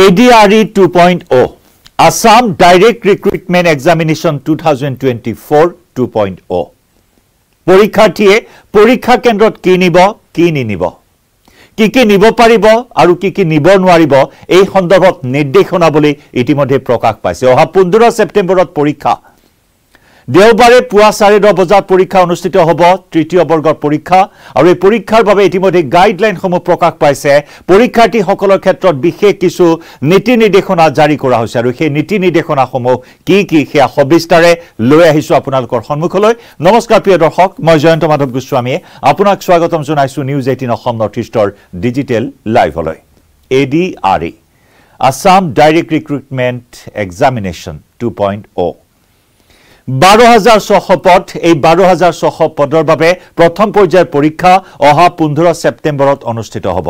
ADRE 2.0, Assam Direct Recruitment Examination 2024 2.0. Porikhatiye, porikha kendrot kini bo, kini ni bo. Kiki ni bo paribo, aru kiki ni bo nuari bo, ehi hondorot nedekhona boli, itimode prokak paise. Oha pundura September ot porikha. দেওবাৰে পুৱা চাৰে দহ বজাত পৰীক্ষা অনুষ্ঠিত হ'ব তৃতীয় বৰ্গৰ পৰীক্ষা আৰু এই পৰীক্ষাৰ বাবে ইতিমধ্যে গাইডলাইনসমূহ প্ৰকাশ পাইছে পৰীক্ষাৰ্থীসকলৰ ক্ষেত্ৰত বিশেষ কিছু নীতি নিৰ্দেশনা জাৰি কৰা হৈছে আৰু সেই নীতি নিৰ্দেশনাসমূহ কি কি সেয়া সবিস্তাৰে লৈ আহিছোঁ আপোনালোকৰ সন্মুখলৈ নমস্কাৰ প্ৰিয় দৰ্শক মই জয়ন্ত মাধৱ গোস্বামীয়ে আপোনাক স্বাগতম জনাইছোঁ নিউজ এইটিন অসম নৰ্থ ইষ্টৰ ডিজিটেল লাইভলৈ A D R E Assam direct recruitment examination two point O' বাৰ হাজাৰ ছশ পদ এই বাৰ হাজাৰ ছশ পদৰ বাবে প্ৰথম পৰ্যায়ৰ পৰীক্ষা অহা পোন্ধৰ ছেপ্টেম্বৰত অনুষ্ঠিত হ'ব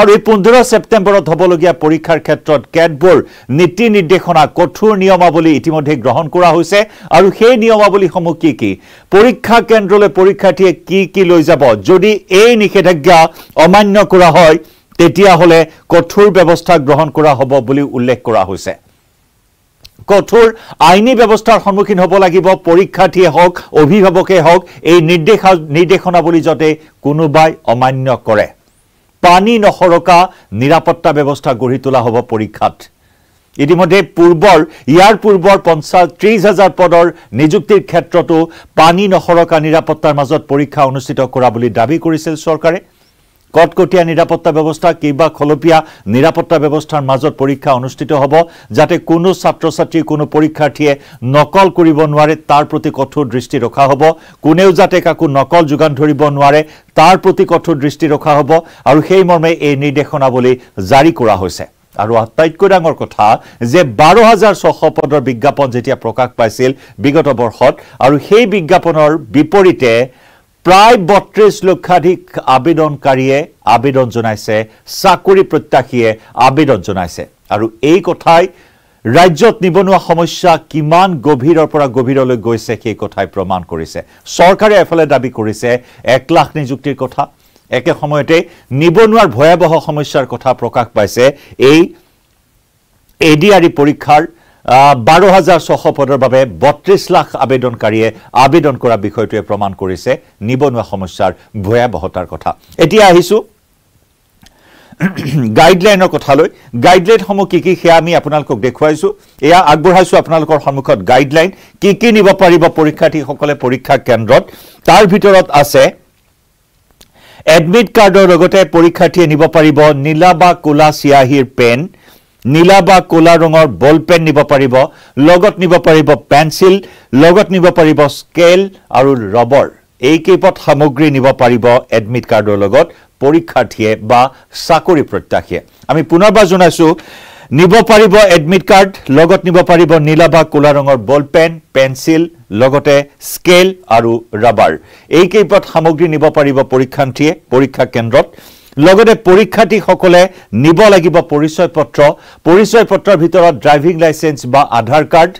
আৰু এই পোন্ধৰ ছেপ্টেম্বৰত হ'বলগীয়া পৰীক্ষাৰ ক্ষেত্ৰত কেতবোৰ নীতি নিৰ্দেশনা কঠোৰ নিয়মাৱলী ইতিমধ্যে গ্ৰহণ কৰা হৈছে আৰু সেই নিয়মাৱলীসমূহ কি কি পৰীক্ষা কেন্দ্ৰলৈ পৰীক্ষাৰ্থীয়ে কি কি লৈ যাব যদি এই নিষেধাজ্ঞা অমান্য কৰা হয় তেতিয়াহ'লে কঠোৰ ব্যৱস্থা গ্ৰহণ কৰা হ'ব বুলি উল্লেখ কৰা হৈছে কঠোর আইনী ব্যবস্থার সম্মুখীন হব লাগিব পরীক্ষার্থী হোক অভিভাবকে হোক এই নির্দেশ নির্দেশনাবলী যাতে কোনোবাই অমান্য করে পানী নসরকা নিরাপত্তা ব্যবস্থা গড়ি তোলা হব পরীক্ষাত ইতিমধ্যে পূর্বর ইয়ার পূর্বর পঞ্চাশ ত্রিশ হাজার পদর নিযুক্তির ক্ষেত্রতো পানী নসরকা নিরাপত্তার মাজত পরীক্ষা অনুষ্ঠিত করা বলে দাবি করেছিল সরকারে কটকটীয়া নিৰাপত্তা ব্যৱস্থা কিংবা খলপিয়া নিৰাপত্তা ব্যৱস্থাৰ মাজত পৰীক্ষা অনুষ্ঠিত হব যাতে কোনো ছাত্ৰ ছাত্ৰী কোনো পৰীক্ষাৰ্থীয়ে নকল কৰিব নোৱাৰে তাৰ প্ৰতি কঠোৰ দৃষ্টি ৰখা হব কোনেও যাতে কাকো নকল যোগান ধৰিব নোৱাৰে তাৰ প্ৰতি কঠোৰ দৃষ্টি ৰখা হব আৰু সেই মৰ্মে এই নিৰ্দেশনাৱলী জাৰি কৰা হৈছে আৰু আটাইতকৈ ডাঙৰ কথা যে বাৰ হাজাৰ ছশ পদৰ বিজ্ঞাপন যেতিয়া প্ৰকাশ পাইছিল বিগত বৰ্ষত আৰু সেই বিজ্ঞাপনৰ বিপৰীতে প্ৰায় বত্ৰিশ লক্ষাধিক আবেদনকাৰীয়ে আবেদন জনাইছে চাকৰি প্ৰত্যাশীয়ে আবেদন জনাইছে আৰু এই কথাই ৰাজ্যত নিবনুৱা সমস্যা কিমান গভীৰৰ পৰা গভীৰলৈ গৈছে সেই কথাই প্ৰমাণ কৰিছে চৰকাৰে এফালে দাবী কৰিছে এক লাখ নিযুক্তিৰ কথা একে সময়তে নিবনুৱাৰ ভয়াৱহ সমস্যাৰ কথা প্ৰকাশ পাইছে এই এ ডি আৰ পৰীক্ষাৰ বাৰ হাজাৰ ছশ পদৰ বাবে বত্ৰিছ লাখ আবেদনকাৰীয়ে আবেদন কৰা বিষয়টোৱে প্ৰমাণ কৰিছে নিবনুৱা সমস্যাৰ ভয়াৱহতাৰ কথা এতিয়া আহিছোঁ গাইডলাইনৰ কথালৈ গাইডলাইনসমূহ কি কি সেয়া আমি আপোনালোকক দেখুৱাইছোঁ এয়া আগবঢ়াইছোঁ আপোনালোকৰ সন্মুখত গাইডলাইন কি কি নিব পাৰিব পৰীক্ষাৰ্থীসকলে পৰীক্ষা কেন্দ্ৰত তাৰ ভিতৰত আছে এডমিট কাৰ্ডৰ লগতে পৰীক্ষাৰ্থীয়ে নিব পাৰিব নীলা বা কোলা চিয়াহীৰ পেণ্ট নীলা বা ক'লা ৰঙৰ বল পেন নিব পাৰিব লগত নিব পাৰিব পেঞ্চিল লগত নিব পাৰিব স্কেল আৰু ৰবৰ এইকেইপদ সামগ্ৰী নিব পাৰিব এডমিট কাৰ্ডৰ লগত পৰীক্ষাৰ্থীয়ে বা চাকৰি প্ৰত্যাশীয়ে আমি পুনৰবাৰ জনাইছোঁ নিব পাৰিব এডমিট কাৰ্ড লগত নিব পাৰিব নীলা বা ক'লা ৰঙৰ বল পেন পেঞ্চিল লগতে স্কেল আৰু ৰাবাৰ এইকেইপদ সামগ্ৰী নিব পাৰিব পৰীক্ষাৰ্থীয়ে পৰীক্ষা কেন্দ্ৰত লগতে পৰীক্ষাৰ্থীসকলে নিব লাগিব পৰিচয় পত্ৰ পৰিচয় পত্ৰৰ ভিতৰত ড্ৰাইভিং লাইচেঞ্চ বা আধাৰ কাৰ্ড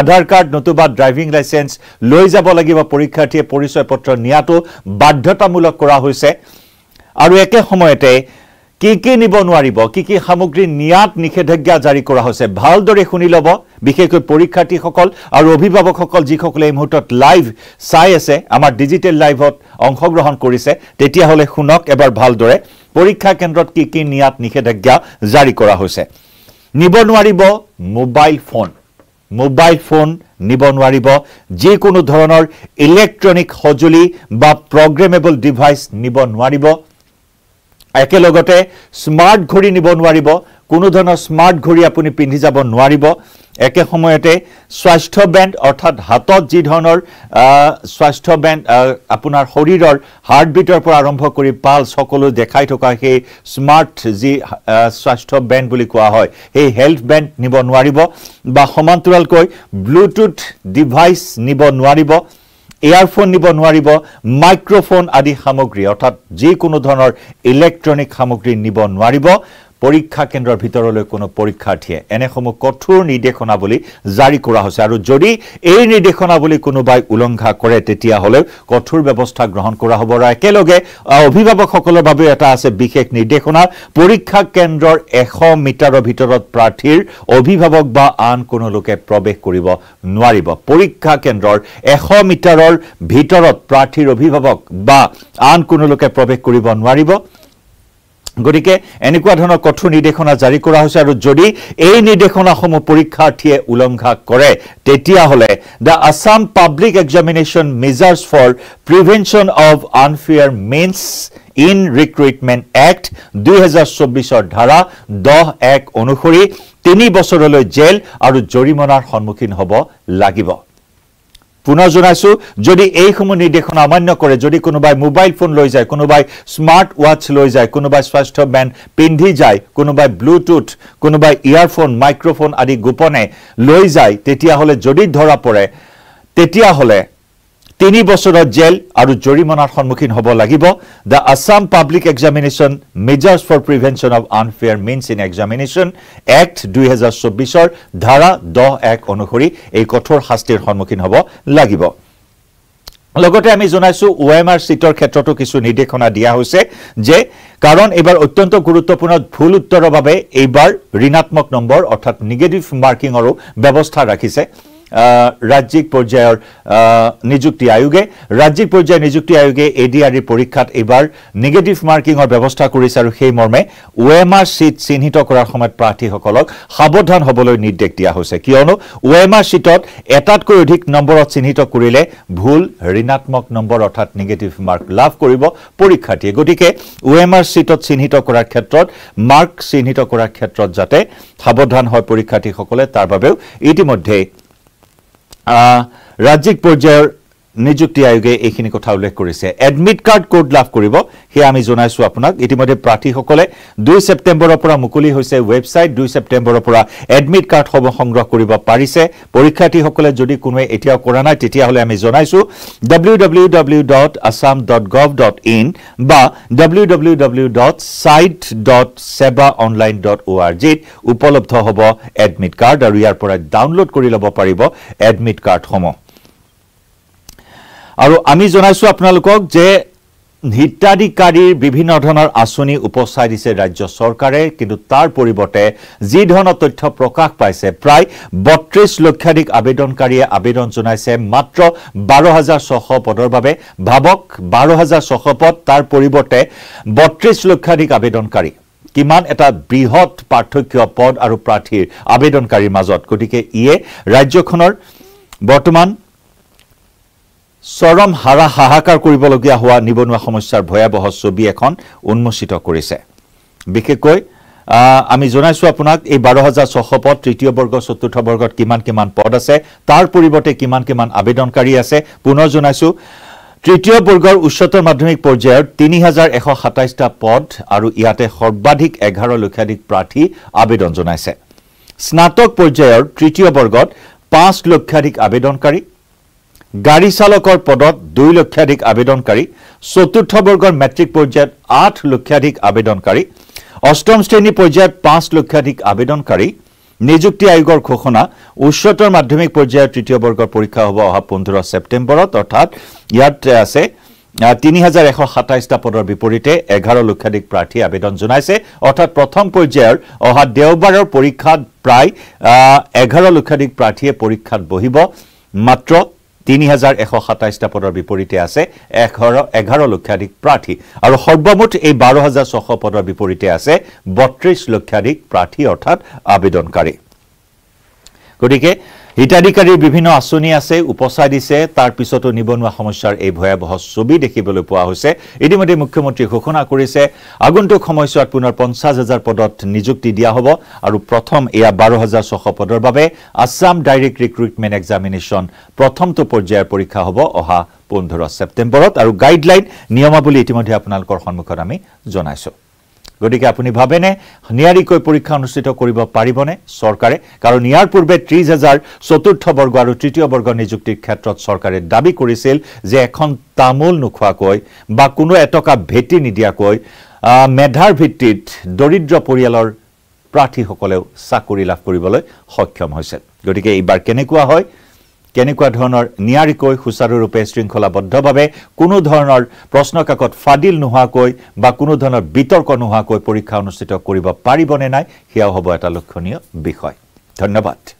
আধাৰ কাৰ্ড নতুবা ড্ৰাইভিং লাইচেঞ্চ লৈ যাব লাগিব পৰীক্ষাৰ্থীয়ে পৰিচয় পত্ৰ নিয়াটো বাধ্যতামূলক কৰা হৈছে আৰু একে সময়তে কি কি নিব নোৱাৰিব কি কি সামগ্ৰী নিয়াত নিষেধাজ্ঞা জাৰি কৰা হৈছে ভালদৰে শুনি ল'ব বিশেষকৈ পৰীক্ষাৰ্থীসকল আৰু অভিভাৱকসকল যিসকলে এই মুহূৰ্তত লাইভ চাই আছে আমাৰ ডিজিটেল লাইভত অংশগ্ৰহণ কৰিছে তেতিয়াহ'লে শুনক এবাৰ ভালদৰে পৰীক্ষা কেন্দ্ৰত কি কি নিয়াত নিষেধাজ্ঞা জাৰি কৰা হৈছে নিব নোৱাৰিব মোবাইল ফোন মোবাইল ফোন নিব নোৱাৰিব যিকোনো ধৰণৰ ইলেক্ট্ৰনিক সঁজুলি বা প্ৰগ্ৰেমেবল ডিভাইচ নিব নোৱাৰিব একেলগতে স্মাৰ্ট ঘড়ী নিব নোৱাৰিব কোনো ধৰণৰ স্মাৰ্ট ঘড়ী আপুনি পিন্ধি যাব নোৱাৰিব একে সময়তে স্বাস্থ্য বেণ্ড অৰ্থাৎ হাতত যি ধৰণৰ স্বাস্থ্য বেণ্ড আপোনাৰ শৰীৰৰ হাৰ্টবিটৰ পৰা আৰম্ভ কৰি পালছ সকলো দেখাই থকা সেই স্মাৰ্ট যি স্বাস্থ্য বেণ্ড বুলি কোৱা হয় সেই হেল্থ বেণ্ড নিব নোৱাৰিব বা সমান্তৰালকৈ ব্লুটুথ ডিভাইচ নিব নোৱাৰিব এয়াৰফোন নিব নোৱাৰিব মাইক্ৰফোন আদি সামগ্ৰী অৰ্থাৎ যিকোনো ধৰণৰ ইলেক্ট্ৰনিক সামগ্ৰী নিব নোৱাৰিব পৰীক্ষা কেন্দ্ৰৰ ভিতৰলৈ কোনো পৰীক্ষাৰ্থীয়ে এনেসমূহ কঠোৰ নিৰ্দেশনাৱলী জাৰি কৰা হৈছে আৰু যদি এই নিৰ্দেশনাৱলী কোনোবাই উলংঘা কৰে তেতিয়াহ'লে কঠোৰ ব্যৱস্থা গ্ৰহণ কৰা হ'ব আৰু একেলগে অভিভাৱকসকলৰ বাবেও এটা আছে বিশেষ নিৰ্দেশনা পৰীক্ষা কেন্দ্ৰৰ এশ মিটাৰৰ ভিতৰত প্ৰাৰ্থীৰ অভিভাৱক বা আন কোনো লোকে প্ৰৱেশ কৰিব নোৱাৰিব পৰীক্ষা কেন্দ্ৰৰ এশ মিটাৰৰ ভিতৰত প্ৰাৰ্থীৰ অভিভাৱক বা আন কোনো লোকে প্ৰৱেশ কৰিব নোৱাৰিব গতিকে এনেকুৱা ধৰণৰ কঠোৰ নিৰ্দেশনা জাৰি কৰা হৈছে আৰু যদি এই নিৰ্দেশনাসমূহ পৰীক্ষাৰ্থীয়ে উলংঘা কৰে তেতিয়াহ'লে the Assam public examination measures for prevention of unfair means in recruitment act দুহেজাৰ চৌবিছৰ ধাৰা দহ এক অনুসৰি তিনি বছৰলৈ জেল আৰু জৰিমনাৰ সন্মুখীন হ'ব লাগিব পুনৰ জনাইছো যদি এইসমূহ নিৰ্দেশনা অমান্য কৰে যদি কোনোবাই মোবাইল ফোন লৈ যায় কোনোবাই স্মাৰ্ট ৱাচ লৈ যায় কোনোবাই স্বাস্থ্য বেণ্ড পিন্ধি যায় কোনোবাই ব্লুটুথ কোনোবাই ইয়াৰফোন মাইক্ৰফোন আদি গোপনে লৈ যায় তেতিয়াহ'লে যদি ধৰা পৰে তেতিয়াহ'লে তিনি বছৰত জেল আৰু জৰিমনাৰ সন্মুখীন হ'ব লাগিব the Assam public examination measures for prevention of unfair means in examination act দুহেজাৰ চৌবিছৰ ধাৰা দহ এক অনুসৰি এই কঠোৰ শাস্তিৰ সন্মুখীন হ'ব লাগিব লগতে আমি জনাইছোঁ ও এম আৰ চিটৰ ক্ষেত্ৰতো কিছু নিৰ্দেশনা দিয়া হৈছে যে কাৰণ এইবাৰ অত্যন্ত গুৰুত্বপূৰ্ণ ভুল উত্তৰৰ বাবে এইবাৰ ঋণাত্মক নম্বৰ অৰ্থাৎ নিগেটিভ মাৰ্কিঙৰো ব্যৱস্থা ৰাখিছে ৰাজ্যিক পৰ্যায়ৰ নিযুক্তি আয়োগে ৰাজ্যিক পৰ্যায়ৰ নিযুক্তি আয়োগে এ ডি আৰ ডিৰ পৰীক্ষাত এইবাৰ নিগেটিভ মাৰ্কিঙৰ ব্যৱস্থা কৰিছে আৰু সেই মৰ্মে ৱে এমাৰ ছিট চিহ্নিত কৰাৰ সময়ত প্ৰাৰ্থীসকলক সাৱধান হ'বলৈ নিৰ্দেশ দিয়া হৈছে কিয়নো ৱে এমাৰ ছিটত এটাতকৈ অধিক নম্বৰত চিহ্নিত কৰিলে ভুল ঋণাত্মক নম্বৰ অৰ্থাৎ নিগেটিভ মাৰ্ক লাভ কৰিব পৰীক্ষাৰ্থীয়ে গতিকে ৱে এমাৰ ছিটত চিহ্নিত কৰাৰ ক্ষেত্ৰত মাৰ্ক চিহ্নিত কৰাৰ ক্ষেত্ৰত যাতে সাৱধান হয় পৰীক্ষাৰ্থীসকলে তাৰ বাবেও ইতিমধ্যেই রাজ্যিক পর্যায়ের নিযুক্তি আয়োগে এইখিনি কথা উল্লেখ কৰিছে এডমিট কাৰ্ড ক'ত লাভ কৰিব সেয়া আমি জনাইছোঁ আপোনাক ইতিমধ্যে প্ৰাৰ্থীসকলে দুই ছেপ্টেম্বৰৰ পৰা মুকলি হৈছে ৱেবছাইট দুই ছেপ্টেম্বৰৰ পৰা এডমিট কাৰ্ডসমূহ সংগ্ৰহ কৰিব পাৰিছে পৰীক্ষাৰ্থীসকলে যদি কোনোৱে এতিয়াও কৰা নাই তেতিয়াহ'লে আমি জনাইছোঁ W W W dot Assam dot gov dot in বা W W W dot site dot Seva online dot O' R জিত উপলব্ধ হ'ব এডমিট কাৰ্ড আৰু ইয়াৰ পৰা ডাউনলোড কৰি ল'ব পাৰিব এডমিট কাৰ্ডসমূহ আৰু আমি জনাইছোঁ আপোনালোকক যে হিতাধিকাৰীৰ বিভিন্ন ধৰণৰ আঁচনি উপচাই দিছে ৰাজ্য চৰকাৰে কিন্তু তাৰ পৰিৱৰ্তে যি ধৰণৰ তথ্য প্ৰকাশ পাইছে প্ৰায় বত্ৰিছ লক্ষাধিক আবেদনকাৰীয়ে আবেদন জনাইছে মাত্ৰ বাৰ হাজাৰ ছশ পদৰ বাবে ভাবক বাৰ হাজাৰ ছশ পদ তাৰ পৰিৱৰ্তে বত্ৰিছ লক্ষাধিক আবেদনকাৰী কিমান এটা বৃহৎ পাৰ্থক্য পদ আৰু প্ৰাৰ্থীৰ আবেদনকাৰীৰ মাজত গতিকে ইয়ে ৰাজ্যখনৰ বৰ্তমান চৰম হাৰা হাহাকাৰ কৰিবলগীয়া হোৱা নিবনুৱা সমস্যাৰ ভয়াৱহ ছবি এখন উন্মোচিত কৰিছে বিশেষকৈ আমি জনাইছোঁ আপোনাক এই বাৰ হাজাৰ ছশ পদ তৃতীয় বৰ্গ চতুৰ্থ বৰ্গত কিমান কিমান পদ আছে তাৰ পৰিৱৰ্তে কিমান কিমান আবেদনকাৰী আছে পুনৰ জনাইছোঁ তৃতীয় বৰ্গৰ উচ্চতৰ মাধ্যমিক পৰ্যায়ত তিনি হাজাৰ এশ সাতাইছটা পদ আৰু ইয়াতে সৰ্বাধিক এঘাৰ লক্ষাধিক প্ৰাৰ্থী আবেদন জনাইছে স্নাতক পৰ্যায়ৰ তৃতীয় বৰ্গত পাঁচ লক্ষাধিক আবেদনকাৰী গাড়ী চালকৰ পদত দুই লক্ষাধিক আবেদনকাৰী চতুৰ্থ বৰ্গৰ মেট্ৰিক পৰ্যায়ত আঠ লক্ষাধিক আবেদনকাৰী অষ্টম শ্ৰেণী পৰ্যায়ত পাঁচ লক্ষাধিক আবেদনকাৰী নিযুক্তি আয়োগৰ ঘোষণা উচ্চতৰ মাধ্যমিক পৰ্যায়ৰ তৃতীয় বৰ্গৰ পৰীক্ষা হ'ব অহা পোন্ধৰ ছেপ্টেম্বৰত অৰ্থাৎ ইয়াত আছে তিনি হাজাৰ এশ সাতাইশটা পদৰ বিপৰীতে এঘাৰ লক্ষাধিক প্ৰাৰ্থীয়ে আবেদন জনাইছে অৰ্থাৎ প্ৰথম পৰ্যায়ৰ অহা দেওবাৰৰ পৰীক্ষাত প্ৰায় এঘাৰ লক্ষাধিক প্ৰাৰ্থীয়ে পৰীক্ষাত বহিব মাত্ৰ তিনি হাজাৰ এশ সাতাইছটা পদৰ বিপৰীতে আছে এঘাৰ এঘাৰ লক্ষাধিক প্ৰাৰ্থী আৰু সৰ্বমুঠ এই বাৰ হাজাৰ ছশ পদৰ বিপৰীতে আছে বত্ৰিছ লক্ষাধিক প্ৰাৰ্থী অৰ্থাৎ আবেদনকাৰী গতিকে হিতাধিকাৰীৰ বিভিন্ন আঁচনি আছে উপচাই দিছে তাৰ পিছতো নিবনুৱা সমস্যাৰ এই ভয়াৱহ ছবি দেখিবলৈ পোৱা হৈছে ইতিমধ্যে মুখ্যমন্ত্ৰীয়ে ঘোষণা কৰিছে আগন্তুক সময়ছোৱাত পুনৰ পঞ্চাছ হাজাৰ পদত নিযুক্তি দিয়া হ'ব আৰু প্ৰথম এয়া বাৰ হাজাৰ ছশ পদৰ বাবে আছাম ডাইৰেক্ট ৰিক্ৰুইটমেণ্ট এক্সামিনেশ্যন প্ৰথমটো পৰ্যায়ৰ পৰীক্ষা হ'ব অহা পোন্ধৰ ছেপ্টেম্বৰত আৰু গাইডলাইন নিয়মাৱলী ইতিমধ্যে আপোনালোকৰ সন্মুখত আমি জনাইছোঁ গতিকে আপুনি ভাবেনে নিয়াৰিকৈ পৰীক্ষা অনুষ্ঠিত কৰিব পাৰিবনে চৰকাৰে কাৰণ ইয়াৰ পূৰ্বে ত্ৰিছ হাজাৰ চতুৰ্থ বৰ্গ আৰু তৃতীয় বৰ্গ নিযুক্তিৰ ক্ষেত্ৰত চৰকাৰে দাবী কৰিছিল যে এখন তামোল নোখোৱাকৈ বা কোনো এটকা ভেটি নিদিয়াকৈ মেধাৰ ভিত্তিত দৰিদ্ৰ পৰিয়ালৰ প্ৰাৰ্থীসকলেও চাকৰি লাভ কৰিবলৈ সক্ষম হৈছে গতিকে এইবাৰ কেনেকুৱা হয় কেনেকুৱা ধৰণৰ নিয়াৰিকৈ সুচাৰুৰূপে শৃংখলাবদ্ধভাৱে কোনো ধৰণৰ প্ৰশ্নকাকত ফাদিল নোহোৱাকৈ বা কোনো ধৰণৰ বিতৰ্ক নোহোৱাকৈ পৰীক্ষা অনুষ্ঠিত কৰিব পাৰিবনে নাই সেয়াও হ'ব এটা লক্ষণীয় বিষয় ধন্যবাদ